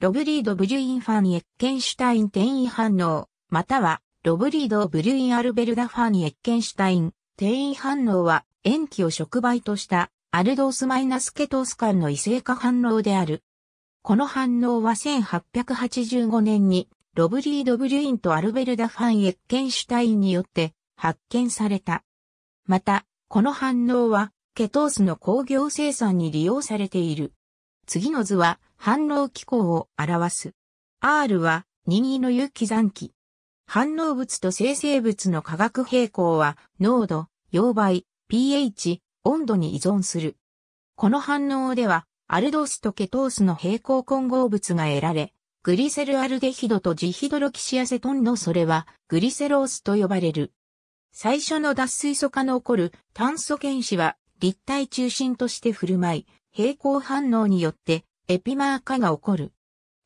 ロブリード・ブリュイン・ファン・エッケンシュタイン転移反応、または、ロブリード・ブリュイン・アルベルダ・ファン・エッケンシュタイン転移反応は、塩基を触媒とした、アルドースマイナスケトース間の異性化反応である。この反応は1885年に、ロブリード・ブリュインとアルベルダ・ファン・エッケンシュタインによって発見された。また、この反応は、ケトースの工業生産に利用されている。次の図は反応機構を表す。R は任意の有機残機。反応物と生成物の化学平衡は濃度、溶媒、pH、温度に依存する。この反応では、アルドスとケトースの平衡混合物が得られ、グリセルアルデヒドとジヒドロキシアセトンのそれはグリセロースと呼ばれる。最初の脱水素化の起こる炭素原子は立体中心として振る舞い、平衡反応によってエピマー化が起こる。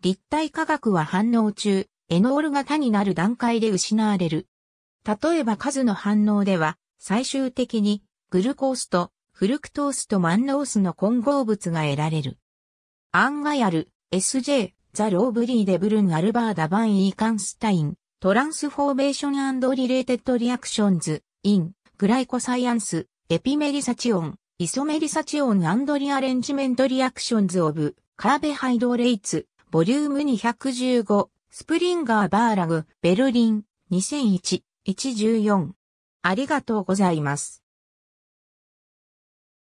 立体化学は反応中、エノール型になる段階で失われる。例えば数の反応では、最終的にグルコースとフルクトースとマンノースの混合物が得られる。アンガヤル、SJ、ザ・ローブリー・デブルン・アルバーダ・バン・イー・カンスタイン、トランスフォーメーションリレーテッド・リアクションズ、イン、グライコサイアンス、エピメリサチオン、イソメリサチオンリアレンジメントリアクションズオブカーベハイドレイツボリューム215スプリンガーバーラグベルリン2001-114ありがとうございます。